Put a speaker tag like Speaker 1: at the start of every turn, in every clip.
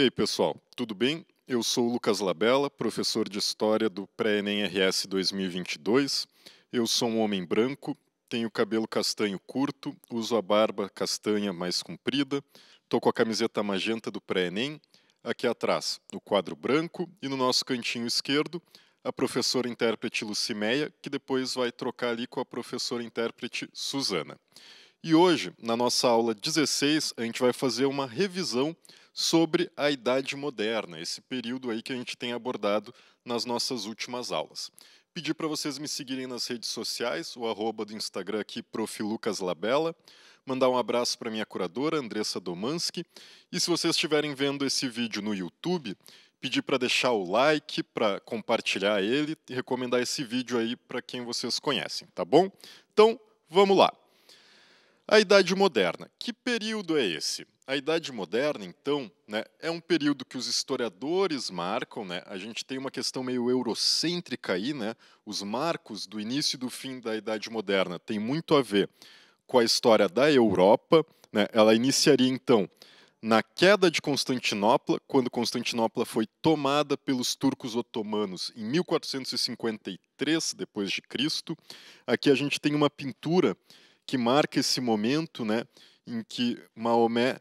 Speaker 1: E aí, pessoal, tudo bem? Eu sou o Lucas Labella, professor de História do Pré-ENEM RS 2022. Eu sou um homem branco, tenho cabelo castanho curto, uso a barba castanha mais comprida, estou com a camiseta magenta do Pré-ENEM, aqui atrás, no quadro branco, e no nosso cantinho esquerdo, a professora intérprete Lucimeia, que depois vai trocar ali com a professora intérprete Suzana. E hoje, na nossa aula 16, a gente vai fazer uma revisão sobre a Idade Moderna, esse período aí que a gente tem abordado nas nossas últimas aulas. Pedi para vocês me seguirem nas redes sociais, o arroba do Instagram aqui, prof. Lucas Mandar um abraço para minha curadora, Andressa Domanski. E se vocês estiverem vendo esse vídeo no YouTube, pedir para deixar o like, para compartilhar ele e recomendar esse vídeo aí para quem vocês conhecem, tá bom? Então, vamos lá. A Idade Moderna. Que período é esse? A Idade Moderna, então, né, é um período que os historiadores marcam. Né? A gente tem uma questão meio eurocêntrica aí. Né? Os marcos do início e do fim da Idade Moderna têm muito a ver com a história da Europa. Né? Ela iniciaria, então, na queda de Constantinopla, quando Constantinopla foi tomada pelos turcos otomanos em 1453 d.C. Aqui a gente tem uma pintura que marca esse momento né, em que Maomé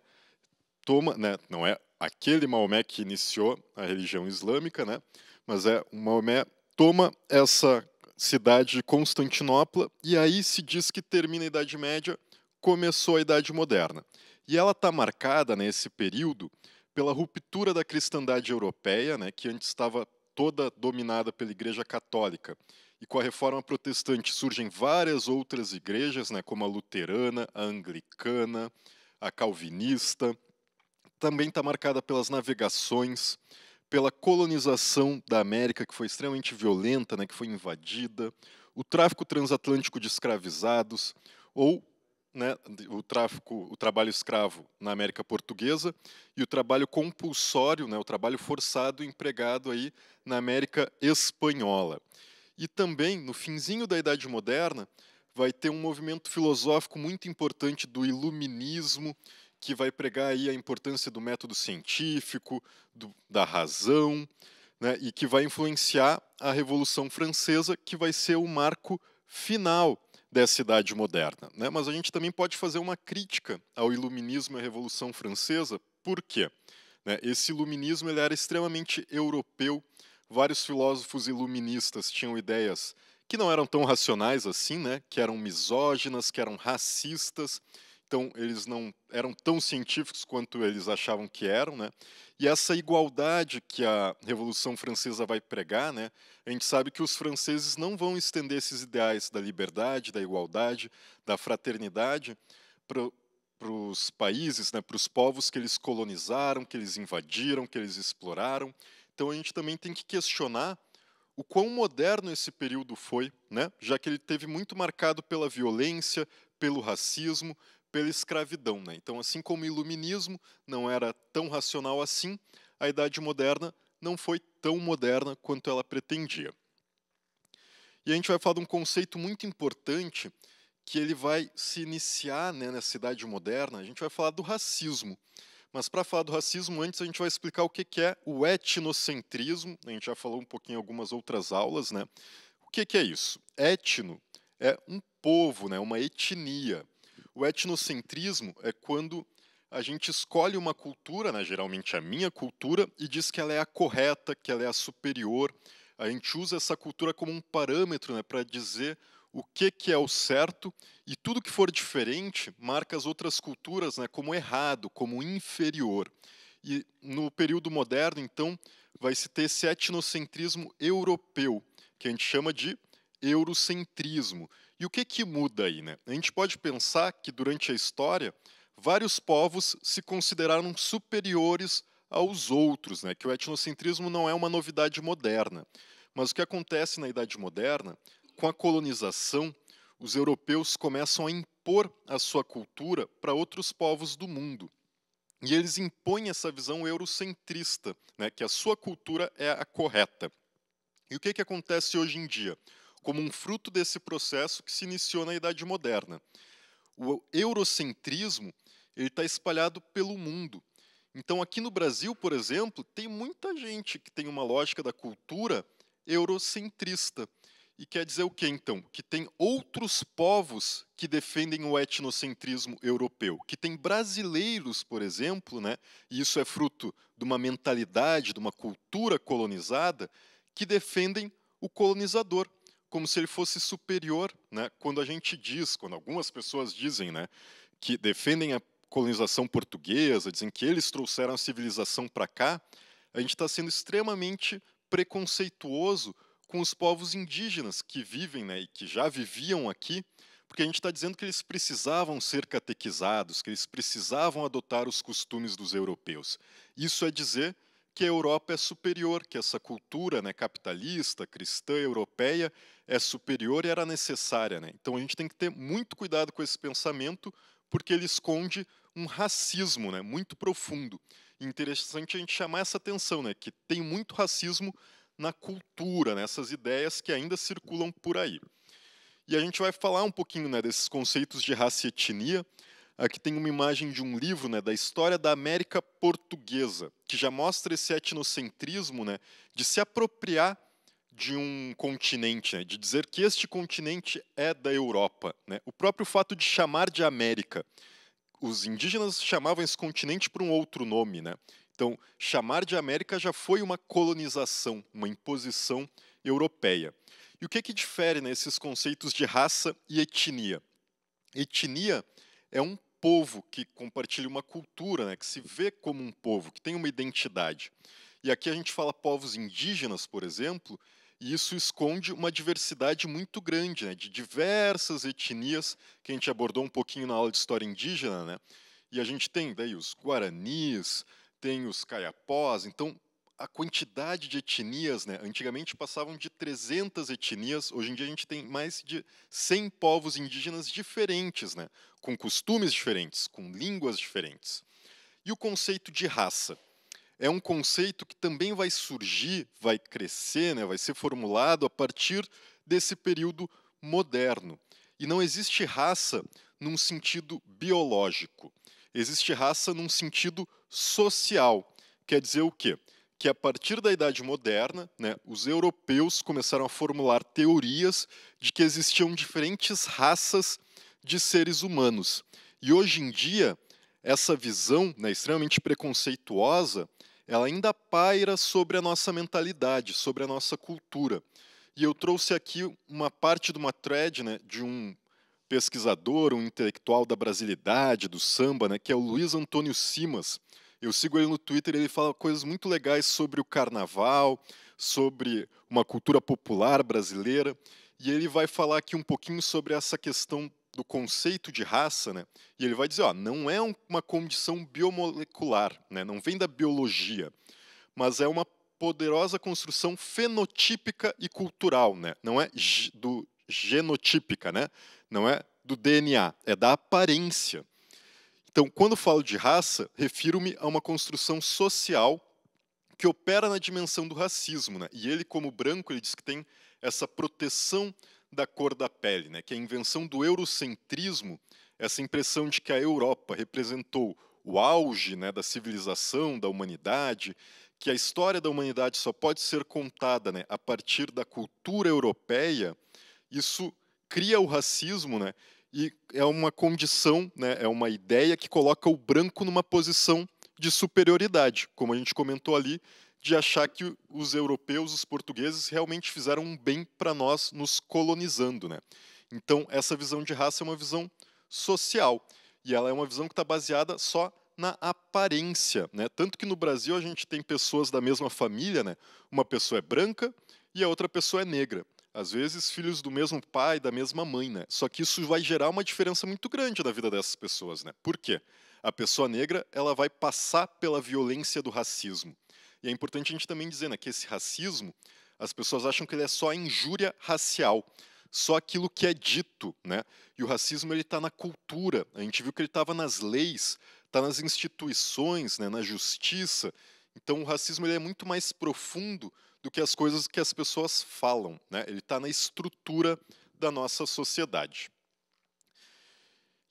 Speaker 1: toma, né, não é aquele Maomé que iniciou a religião islâmica, né, mas é um Maomé toma essa cidade de Constantinopla e aí se diz que termina a Idade Média, começou a Idade Moderna. E ela está marcada nesse né, período pela ruptura da cristandade europeia, né, que antes estava toda dominada pela Igreja Católica, e com a reforma protestante surgem várias outras igrejas, né, como a luterana, a anglicana, a calvinista. Também está marcada pelas navegações, pela colonização da América, que foi extremamente violenta, né, que foi invadida, o tráfico transatlântico de escravizados, ou né, o tráfico, o trabalho escravo na América Portuguesa e o trabalho compulsório, né, o trabalho forçado empregado aí na América Espanhola. E também, no finzinho da Idade Moderna, vai ter um movimento filosófico muito importante do iluminismo, que vai pregar aí a importância do método científico, do, da razão, né, e que vai influenciar a Revolução Francesa, que vai ser o marco final dessa idade moderna. Né? Mas a gente também pode fazer uma crítica ao iluminismo e à Revolução Francesa, por quê? Né, esse iluminismo ele era extremamente europeu, vários filósofos iluministas tinham ideias que não eram tão racionais assim, né? Que eram misóginas, que eram racistas. Então, eles não eram tão científicos quanto eles achavam que eram, né? E essa igualdade que a Revolução Francesa vai pregar, né? A gente sabe que os franceses não vão estender esses ideais da liberdade, da igualdade, da fraternidade para os países, né? Para os povos que eles colonizaram, que eles invadiram, que eles exploraram. Então a gente também tem que questionar o quão moderno esse período foi, né? já que ele teve muito marcado pela violência, pelo racismo, pela escravidão. Né? Então, assim como o iluminismo não era tão racional assim, a Idade Moderna não foi tão moderna quanto ela pretendia. E a gente vai falar de um conceito muito importante que ele vai se iniciar né, nessa Idade Moderna. A gente vai falar do racismo. Mas para falar do racismo, antes a gente vai explicar o que é o etnocentrismo. A gente já falou um pouquinho em algumas outras aulas, né? O que é isso? Etno é um povo, né? Uma etnia. O etnocentrismo é quando a gente escolhe uma cultura, né, geralmente a minha cultura, e diz que ela é a correta, que ela é a superior. A gente usa essa cultura como um parâmetro né, para dizer o que, que é o certo e tudo que for diferente marca as outras culturas né, como errado, como inferior. E no período moderno, então, vai se ter esse etnocentrismo europeu, que a gente chama de eurocentrismo. E o que, que muda aí? Né? A gente pode pensar que durante a história, vários povos se consideraram superiores aos outros, né? que o etnocentrismo não é uma novidade moderna. Mas o que acontece na Idade Moderna com a colonização, os europeus começam a impor a sua cultura para outros povos do mundo. E eles impõem essa visão eurocentrista, né, que a sua cultura é a correta. E o que, que acontece hoje em dia? Como um fruto desse processo que se iniciou na Idade Moderna. O eurocentrismo está espalhado pelo mundo. Então, aqui no Brasil, por exemplo, tem muita gente que tem uma lógica da cultura eurocentrista. E quer dizer o que então? Que tem outros povos que defendem o etnocentrismo europeu, que tem brasileiros, por exemplo, né, e isso é fruto de uma mentalidade, de uma cultura colonizada, que defendem o colonizador como se ele fosse superior, né? Quando a gente diz, quando algumas pessoas dizem, né, que defendem a colonização portuguesa, dizem que eles trouxeram a civilização para cá, a gente está sendo extremamente preconceituoso com os povos indígenas que vivem né, e que já viviam aqui, porque a gente está dizendo que eles precisavam ser catequizados, que eles precisavam adotar os costumes dos europeus. Isso é dizer que a Europa é superior, que essa cultura né, capitalista, cristã, europeia é superior e era necessária. Né? Então a gente tem que ter muito cuidado com esse pensamento, porque ele esconde um racismo né, muito profundo. Interessante a gente chamar essa atenção, né, que tem muito racismo na cultura, nessas né, ideias que ainda circulam por aí. E a gente vai falar um pouquinho né, desses conceitos de raça e etnia. Aqui tem uma imagem de um livro né, da história da América Portuguesa, que já mostra esse etnocentrismo né, de se apropriar de um continente, né, de dizer que este continente é da Europa. Né. O próprio fato de chamar de América. Os indígenas chamavam esse continente por um outro nome. Né. Então, chamar de América já foi uma colonização, uma imposição europeia. E o que, é que difere nesses né, conceitos de raça e etnia? Etnia é um povo que compartilha uma cultura, né, que se vê como um povo, que tem uma identidade. E aqui a gente fala povos indígenas, por exemplo, e isso esconde uma diversidade muito grande, né, de diversas etnias, que a gente abordou um pouquinho na aula de história indígena, né? E a gente tem daí os guaranis, tem os caiapós, então a quantidade de etnias, né? antigamente passavam de 300 etnias, hoje em dia a gente tem mais de 100 povos indígenas diferentes, né? com costumes diferentes, com línguas diferentes. E o conceito de raça? É um conceito que também vai surgir, vai crescer, né? vai ser formulado a partir desse período moderno. E não existe raça num sentido biológico, existe raça num sentido social. Quer dizer o quê? Que a partir da Idade Moderna, né, os europeus começaram a formular teorias de que existiam diferentes raças de seres humanos. E hoje em dia, essa visão né, extremamente preconceituosa, ela ainda paira sobre a nossa mentalidade, sobre a nossa cultura. E eu trouxe aqui uma parte de uma thread né, de um pesquisador, um intelectual da brasilidade, do samba, né, que é o Luiz Antônio Simas. Eu sigo ele no Twitter, ele fala coisas muito legais sobre o carnaval, sobre uma cultura popular brasileira, e ele vai falar aqui um pouquinho sobre essa questão do conceito de raça, né? E ele vai dizer, ó, não é uma condição biomolecular, né? Não vem da biologia, mas é uma poderosa construção fenotípica e cultural, né? Não é do genotípica, né? não é do DNA, é da aparência. Então, quando falo de raça, refiro-me a uma construção social que opera na dimensão do racismo. Né? E ele, como branco, ele diz que tem essa proteção da cor da pele, né? que a invenção do eurocentrismo, essa impressão de que a Europa representou o auge né, da civilização, da humanidade, que a história da humanidade só pode ser contada né, a partir da cultura europeia, isso cria o racismo, né? E é uma condição, né? É uma ideia que coloca o branco numa posição de superioridade, como a gente comentou ali, de achar que os europeus, os portugueses realmente fizeram um bem para nós nos colonizando, né? Então essa visão de raça é uma visão social e ela é uma visão que está baseada só na aparência, né? Tanto que no Brasil a gente tem pessoas da mesma família, né? Uma pessoa é branca e a outra pessoa é negra. Às vezes, filhos do mesmo pai, da mesma mãe, né? Só que isso vai gerar uma diferença muito grande na vida dessas pessoas, né? Por quê? A pessoa negra, ela vai passar pela violência do racismo. E é importante a gente também dizer, né, que esse racismo, as pessoas acham que ele é só injúria racial, só aquilo que é dito, né? E o racismo ele está na cultura. A gente viu que ele estava nas leis, está nas instituições, né, na justiça. Então, o racismo ele é muito mais profundo do que as coisas que as pessoas falam. Né? Ele está na estrutura da nossa sociedade.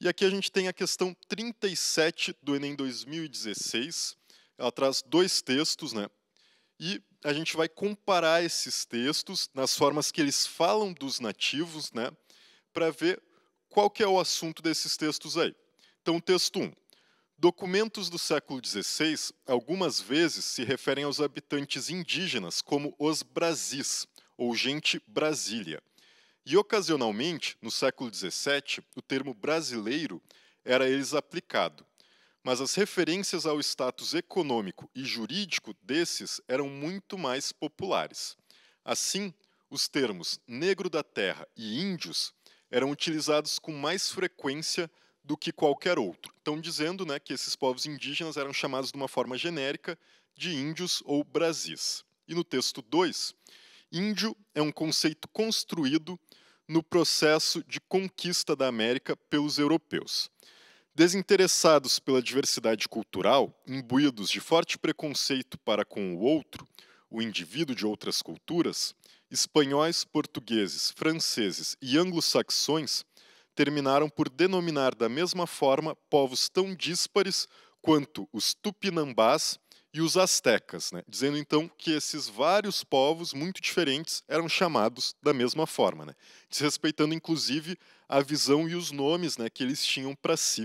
Speaker 1: E aqui a gente tem a questão 37 do Enem 2016. Ela traz dois textos, né? E a gente vai comparar esses textos nas formas que eles falam dos nativos, né? Para ver qual que é o assunto desses textos aí. Então, texto 1. Documentos do século XVI algumas vezes se referem aos habitantes indígenas como os Brasis, ou gente brasília. E ocasionalmente, no século XVII, o termo brasileiro era a eles aplicado. Mas as referências ao status econômico e jurídico desses eram muito mais populares. Assim, os termos negro da terra e índios eram utilizados com mais frequência do que qualquer outro. Estão dizendo né, que esses povos indígenas eram chamados de uma forma genérica de índios ou brasis. E no texto 2, índio é um conceito construído no processo de conquista da América pelos europeus. Desinteressados pela diversidade cultural, imbuídos de forte preconceito para com o outro, o indivíduo de outras culturas, espanhóis, portugueses, franceses e anglo-saxões terminaram por denominar da mesma forma povos tão díspares quanto os tupinambás e os astecas, né? dizendo então que esses vários povos muito diferentes eram chamados da mesma forma, né? desrespeitando inclusive a visão e os nomes né, que eles tinham para si.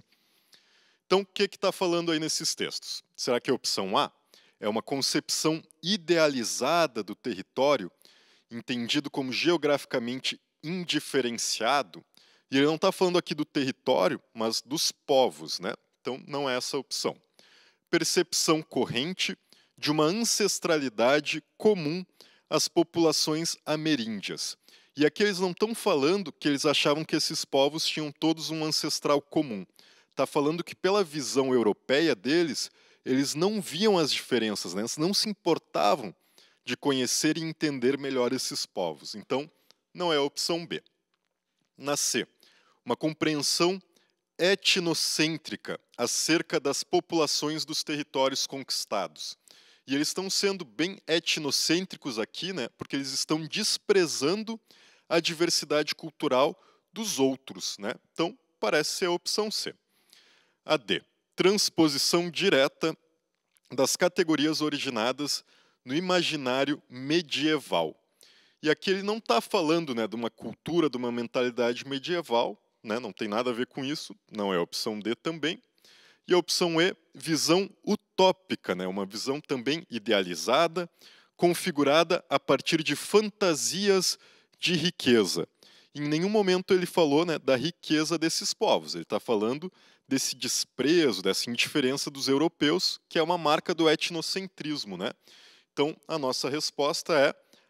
Speaker 1: Então, o que está falando aí nesses textos? Será que a opção A é uma concepção idealizada do território, entendido como geograficamente indiferenciado, e ele não está falando aqui do território, mas dos povos, né? Então não é essa a opção. Percepção corrente de uma ancestralidade comum às populações ameríndias. E aqui eles não estão falando que eles achavam que esses povos tinham todos um ancestral comum. Está falando que, pela visão europeia deles, eles não viam as diferenças, né? eles não se importavam de conhecer e entender melhor esses povos. Então, não é a opção B. Na C, uma compreensão etnocêntrica acerca das populações dos territórios conquistados. E eles estão sendo bem etnocêntricos aqui, né, porque eles estão desprezando a diversidade cultural dos outros. Né? Então, parece ser a opção C. A D. Transposição direta das categorias originadas no imaginário medieval. E aqui ele não está falando né, de uma cultura, de uma mentalidade medieval, né? não tem nada a ver com isso, não é a opção D também. E a opção E, visão utópica, né? uma visão também idealizada, configurada a partir de fantasias de riqueza. Em nenhum momento ele falou né, da riqueza desses povos, ele está falando desse desprezo, dessa indiferença dos europeus, que é uma marca do etnocentrismo. Né? Então, a nossa resposta é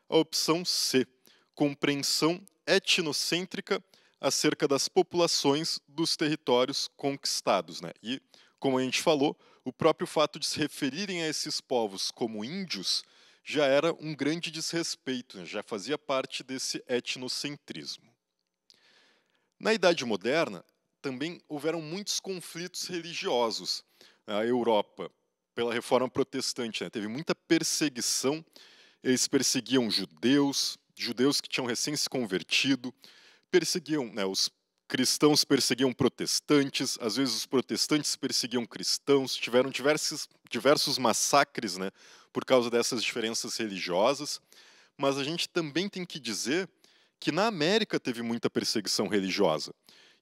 Speaker 1: a opção C, compreensão etnocêntrica acerca das populações dos territórios conquistados. Né? E, como a gente falou, o próprio fato de se referirem a esses povos como índios já era um grande desrespeito, né? já fazia parte desse etnocentrismo. Na Idade Moderna, também houveram muitos conflitos religiosos. A Europa, pela reforma protestante, né? teve muita perseguição. Eles perseguiam judeus, judeus que tinham recém se convertido, perseguiam, né, os cristãos perseguiam protestantes, às vezes os protestantes perseguiam cristãos, tiveram diversos, diversos massacres né, por causa dessas diferenças religiosas. Mas a gente também tem que dizer que na América teve muita perseguição religiosa.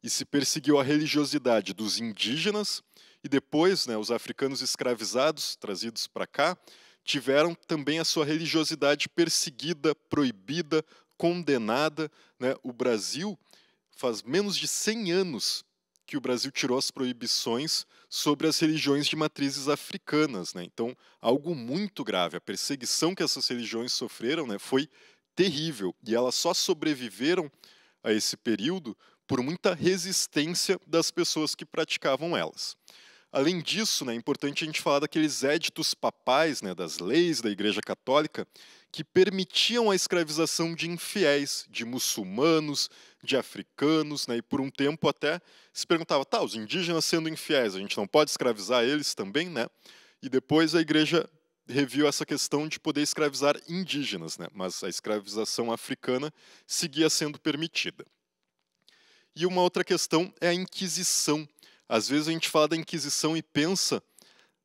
Speaker 1: E se perseguiu a religiosidade dos indígenas e depois né, os africanos escravizados trazidos para cá tiveram também a sua religiosidade perseguida, proibida, condenada. Né? O Brasil faz menos de 100 anos que o Brasil tirou as proibições sobre as religiões de matrizes africanas. Né? Então, algo muito grave. A perseguição que essas religiões sofreram né, foi terrível e elas só sobreviveram a esse período por muita resistência das pessoas que praticavam elas. Além disso, né, é importante a gente falar daqueles éditos papais, né, das leis da Igreja Católica, que permitiam a escravização de infiéis, de muçulmanos, de africanos, né, e por um tempo até se perguntava, tá, os indígenas sendo infiéis, a gente não pode escravizar eles também, né? E depois a Igreja reviu essa questão de poder escravizar indígenas, né? mas a escravização africana seguia sendo permitida. E uma outra questão é a Inquisição, às vezes a gente fala da Inquisição e pensa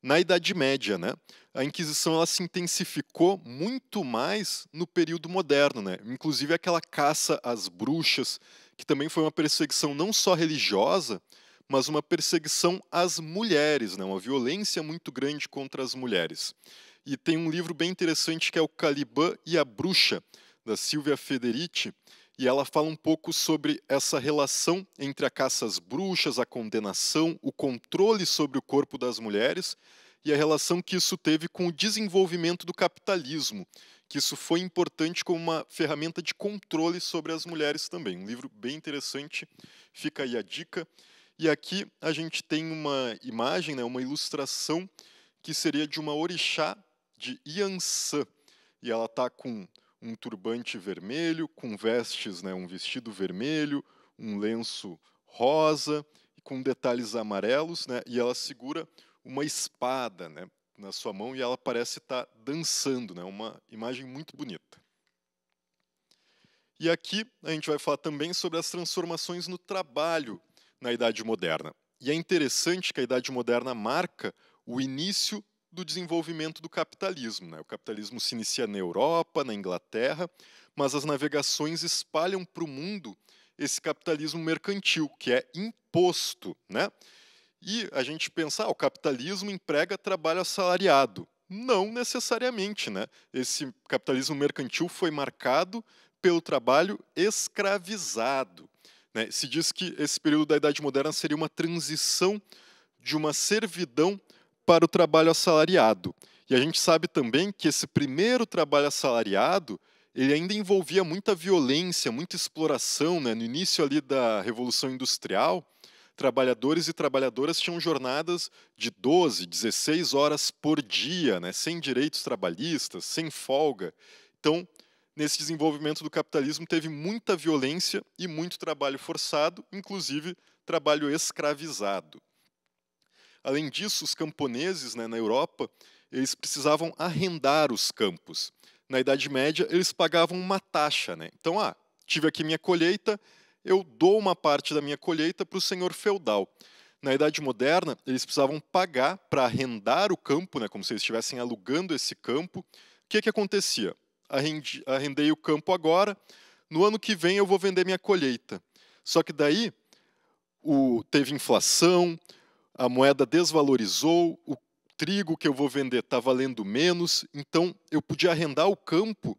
Speaker 1: na Idade Média, né? A Inquisição ela se intensificou muito mais no período moderno, né? Inclusive aquela caça às bruxas, que também foi uma perseguição não só religiosa, mas uma perseguição às mulheres, né? Uma violência muito grande contra as mulheres. E tem um livro bem interessante que é o Caliban e a Bruxa, da Silvia Federici, e ela fala um pouco sobre essa relação entre a caça às bruxas, a condenação, o controle sobre o corpo das mulheres e a relação que isso teve com o desenvolvimento do capitalismo, que isso foi importante como uma ferramenta de controle sobre as mulheres também. Um livro bem interessante, fica aí a dica. E aqui a gente tem uma imagem, né, uma ilustração que seria de uma orixá de Iansã, e ela está com um turbante vermelho, com vestes, né, um vestido vermelho, um lenço rosa com detalhes amarelos, né, e ela segura uma espada né, na sua mão e ela parece estar tá dançando, né, uma imagem muito bonita. E aqui a gente vai falar também sobre as transformações no trabalho na Idade Moderna. E é interessante que a Idade Moderna marca o início do desenvolvimento do capitalismo. Né? O capitalismo se inicia na Europa, na Inglaterra, mas as navegações espalham para o mundo esse capitalismo mercantil, que é imposto. Né? E a gente pensar, ah, o capitalismo emprega trabalho assalariado. Não necessariamente. Né? Esse capitalismo mercantil foi marcado pelo trabalho escravizado. Né? Se diz que esse período da Idade Moderna seria uma transição de uma servidão para o trabalho assalariado. E a gente sabe também que esse primeiro trabalho assalariado ele ainda envolvia muita violência, muita exploração. Né? No início ali da Revolução Industrial, trabalhadores e trabalhadoras tinham jornadas de 12, 16 horas por dia, né? sem direitos trabalhistas, sem folga. Então, nesse desenvolvimento do capitalismo, teve muita violência e muito trabalho forçado, inclusive trabalho escravizado. Além disso, os camponeses né, na Europa eles precisavam arrendar os campos. Na Idade Média, eles pagavam uma taxa. Né? Então, ah, tive aqui minha colheita, eu dou uma parte da minha colheita para o senhor feudal. Na Idade Moderna, eles precisavam pagar para arrendar o campo, né, como se eles estivessem alugando esse campo. O que, que acontecia? Arrendi, arrendei o campo agora, no ano que vem eu vou vender minha colheita. Só que daí o, teve inflação, a moeda desvalorizou, o trigo que eu vou vender está valendo menos, então eu podia arrendar o campo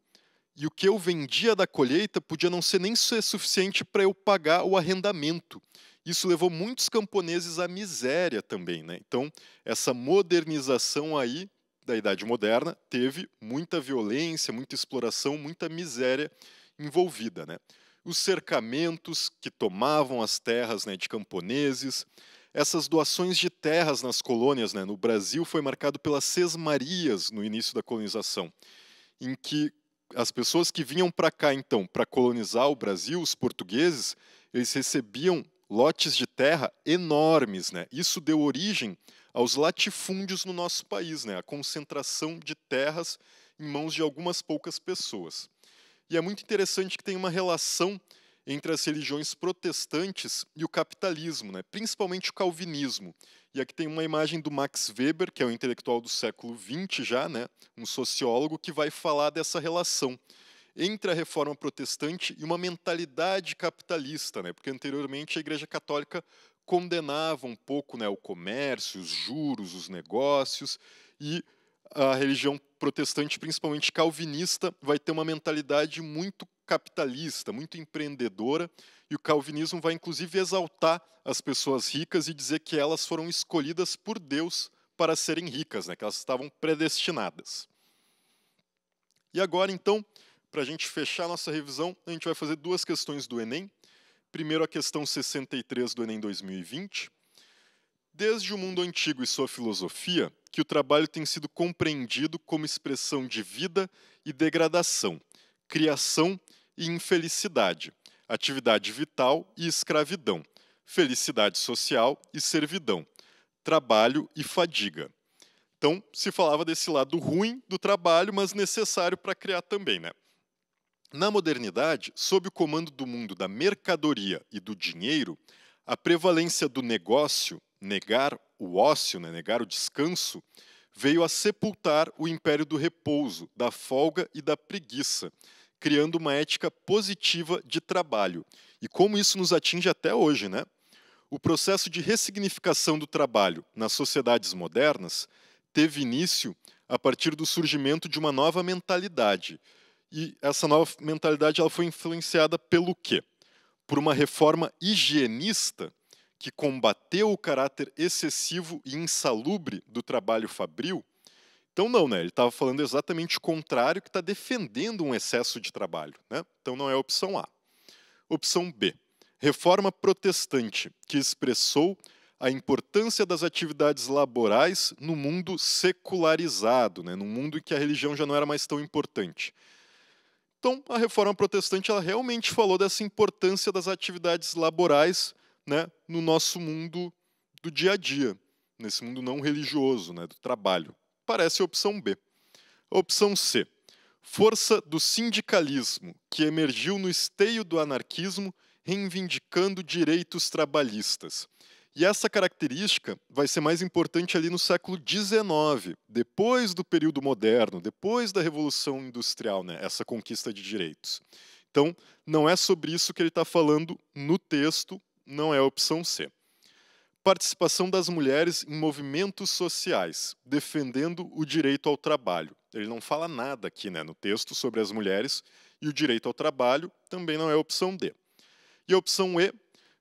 Speaker 1: e o que eu vendia da colheita podia não ser nem ser suficiente para eu pagar o arrendamento. Isso levou muitos camponeses à miséria também, né? Então, essa modernização aí da idade moderna teve muita violência, muita exploração, muita miséria envolvida, né? Os cercamentos que tomavam as terras né, de camponeses, essas doações de terras nas colônias, né, no Brasil, foi marcado pelas sesmarias no início da colonização, em que as pessoas que vinham para cá, então, para colonizar o Brasil, os portugueses, eles recebiam lotes de terra enormes. Né? Isso deu origem aos latifúndios no nosso país, né? a concentração de terras em mãos de algumas poucas pessoas. E é muito interessante que tem uma relação entre as religiões protestantes e o capitalismo, né, principalmente o calvinismo. E aqui tem uma imagem do Max Weber, que é um intelectual do século XX já, né, um sociólogo, que vai falar dessa relação entre a reforma protestante e uma mentalidade capitalista, né, porque anteriormente a Igreja Católica condenava um pouco né, o comércio, os juros, os negócios, e a religião protestante, principalmente calvinista, vai ter uma mentalidade muito capitalista, muito empreendedora, e o calvinismo vai inclusive exaltar as pessoas ricas e dizer que elas foram escolhidas por Deus para serem ricas, né, que elas estavam predestinadas. E agora, então, para a gente fechar nossa revisão, a gente vai fazer duas questões do Enem. Primeiro, a questão 63 do Enem 2020. Desde o mundo antigo e sua filosofia, que o trabalho tem sido compreendido como expressão de vida e degradação, criação e infelicidade, atividade vital e escravidão, felicidade social e servidão, trabalho e fadiga. Então, se falava desse lado ruim do trabalho, mas necessário para criar também, né? Na modernidade, sob o comando do mundo da mercadoria e do dinheiro, a prevalência do negócio, negar o ócio, né, negar o descanso, veio a sepultar o império do repouso, da folga e da preguiça, criando uma ética positiva de trabalho. E como isso nos atinge até hoje, né? O processo de ressignificação do trabalho nas sociedades modernas teve início a partir do surgimento de uma nova mentalidade. E essa nova mentalidade ela foi influenciada pelo quê? Por uma reforma higienista que combateu o caráter excessivo e insalubre do trabalho fabril, então não, né? Ele estava falando exatamente o contrário, que está defendendo um excesso de trabalho, né? Então não é a opção A. Opção B. Reforma protestante, que expressou a importância das atividades laborais no mundo secularizado, né, num mundo em que a religião já não era mais tão importante. Então, a reforma protestante ela realmente falou dessa importância das atividades laborais né, no nosso mundo do dia a dia, nesse mundo não religioso, né, do trabalho. Parece a opção B. A opção C. Força do sindicalismo, que emergiu no esteio do anarquismo, reivindicando direitos trabalhistas. E essa característica vai ser mais importante ali no século XIX, depois do período moderno, depois da Revolução Industrial, né, essa conquista de direitos. Então, não é sobre isso que ele está falando no texto, não é a opção C. Participação das mulheres em movimentos sociais, defendendo o direito ao trabalho. Ele não fala nada aqui né, no texto sobre as mulheres e o direito ao trabalho também não é a opção D. E a opção E,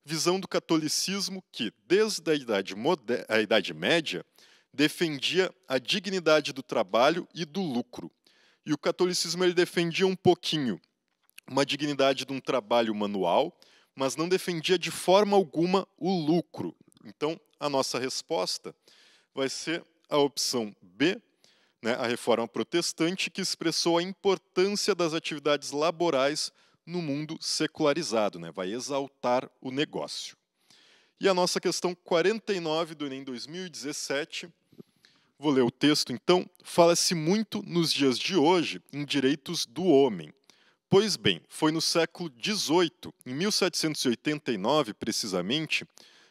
Speaker 1: visão do catolicismo que, desde a Idade, Moder a idade Média, defendia a dignidade do trabalho e do lucro. E o catolicismo ele defendia um pouquinho uma dignidade de um trabalho manual mas não defendia de forma alguma o lucro. Então, a nossa resposta vai ser a opção B, né, a reforma protestante, que expressou a importância das atividades laborais no mundo secularizado, né, vai exaltar o negócio. E a nossa questão 49 do Enem 2017, vou ler o texto então, fala-se muito nos dias de hoje em direitos do homem. Pois bem, foi no século XVIII, em 1789 precisamente,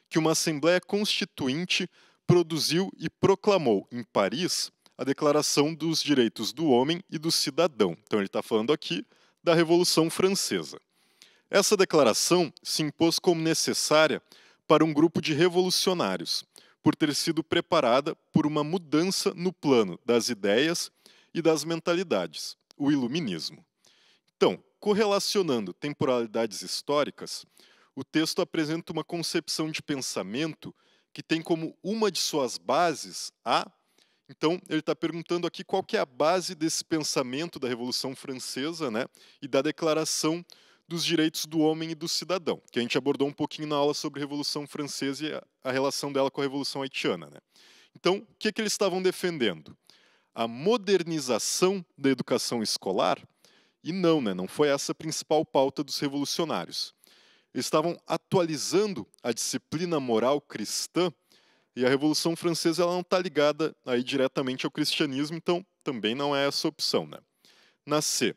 Speaker 1: que uma Assembleia Constituinte produziu e proclamou em Paris a Declaração dos Direitos do Homem e do Cidadão. Então, ele está falando aqui da Revolução Francesa. Essa declaração se impôs como necessária para um grupo de revolucionários, por ter sido preparada por uma mudança no plano das ideias e das mentalidades, o Iluminismo. Então, correlacionando temporalidades históricas, o texto apresenta uma concepção de pensamento que tem como uma de suas bases a. Então, ele está perguntando aqui qual que é a base desse pensamento da Revolução Francesa né, e da Declaração dos Direitos do Homem e do Cidadão, que a gente abordou um pouquinho na aula sobre a Revolução Francesa e a relação dela com a Revolução Haitiana. Né. Então, o que, que eles estavam defendendo? A modernização da educação escolar e não, né, não foi essa a principal pauta dos revolucionários. Eles estavam atualizando a disciplina moral cristã e a Revolução Francesa ela não está ligada aí diretamente ao cristianismo, então também não é essa opção. Né? Na C,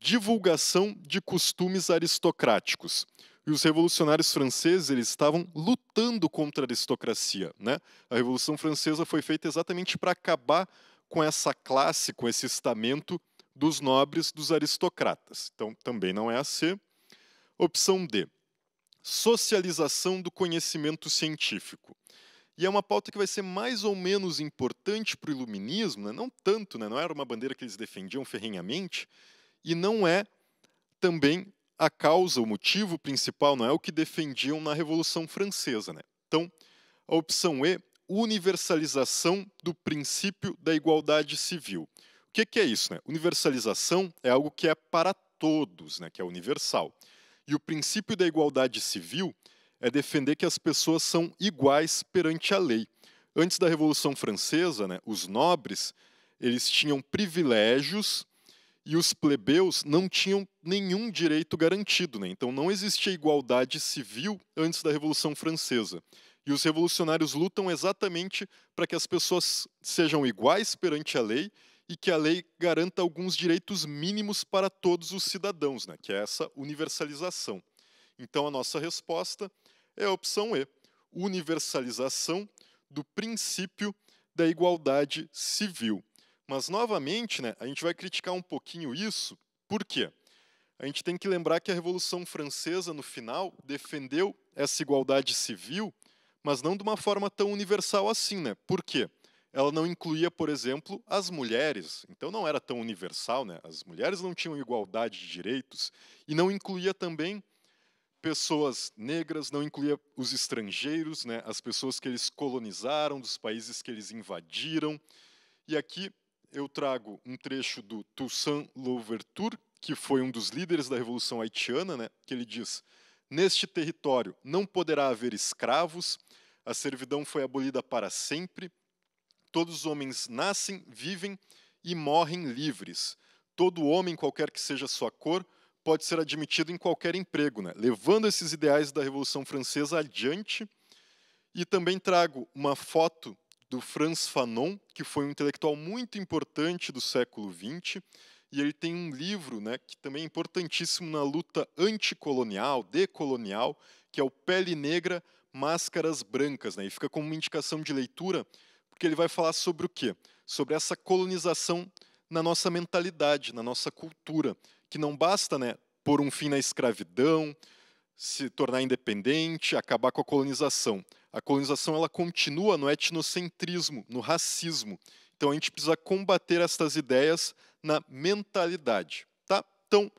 Speaker 1: divulgação de costumes aristocráticos. E os revolucionários franceses eles estavam lutando contra a aristocracia. Né? A Revolução Francesa foi feita exatamente para acabar com essa classe, com esse estamento dos nobres, dos aristocratas. Então, também não é a C. Opção D. Socialização do conhecimento científico. E é uma pauta que vai ser mais ou menos importante para o iluminismo, né? não tanto, né? não era uma bandeira que eles defendiam ferrenhamente, e não é também a causa, o motivo principal, não é o que defendiam na Revolução Francesa. Né? Então, a opção E, universalização do princípio da igualdade civil. O que, que é isso? Né? Universalização é algo que é para todos, né, que é universal. E o princípio da igualdade civil é defender que as pessoas são iguais perante a lei. Antes da Revolução Francesa, né, os nobres eles tinham privilégios e os plebeus não tinham nenhum direito garantido. Né? Então não existia igualdade civil antes da Revolução Francesa. E os revolucionários lutam exatamente para que as pessoas sejam iguais perante a lei e que a lei garanta alguns direitos mínimos para todos os cidadãos, né, que é essa universalização. Então, a nossa resposta é a opção E, universalização do princípio da igualdade civil. Mas, novamente, né, a gente vai criticar um pouquinho isso, por quê? A gente tem que lembrar que a Revolução Francesa, no final, defendeu essa igualdade civil, mas não de uma forma tão universal assim, né? Por quê? ela não incluía, por exemplo, as mulheres. Então não era tão universal, né? As mulheres não tinham igualdade de direitos e não incluía também pessoas negras, não incluía os estrangeiros, né? As pessoas que eles colonizaram, dos países que eles invadiram. E aqui eu trago um trecho do Toussaint Louverture, que foi um dos líderes da Revolução Haitiana, né? Que ele diz: "Neste território não poderá haver escravos. A servidão foi abolida para sempre." Todos os homens nascem, vivem e morrem livres. Todo homem, qualquer que seja sua cor, pode ser admitido em qualquer emprego, né? levando esses ideais da Revolução Francesa adiante. E também trago uma foto do Franz Fanon, que foi um intelectual muito importante do século XX, e ele tem um livro né, que também é importantíssimo na luta anticolonial, decolonial, que é o Pele Negra, Máscaras Brancas. Né, e fica como uma indicação de leitura porque ele vai falar sobre o quê? Sobre essa colonização na nossa mentalidade, na nossa cultura, que não basta, né, pôr um fim na escravidão, se tornar independente, acabar com a colonização. A colonização ela continua no etnocentrismo, no racismo. Então a gente precisa combater estas ideias na mentalidade, tá? Então,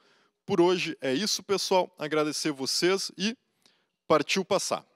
Speaker 1: por hoje é isso, pessoal. Agradecer vocês e partiu passar.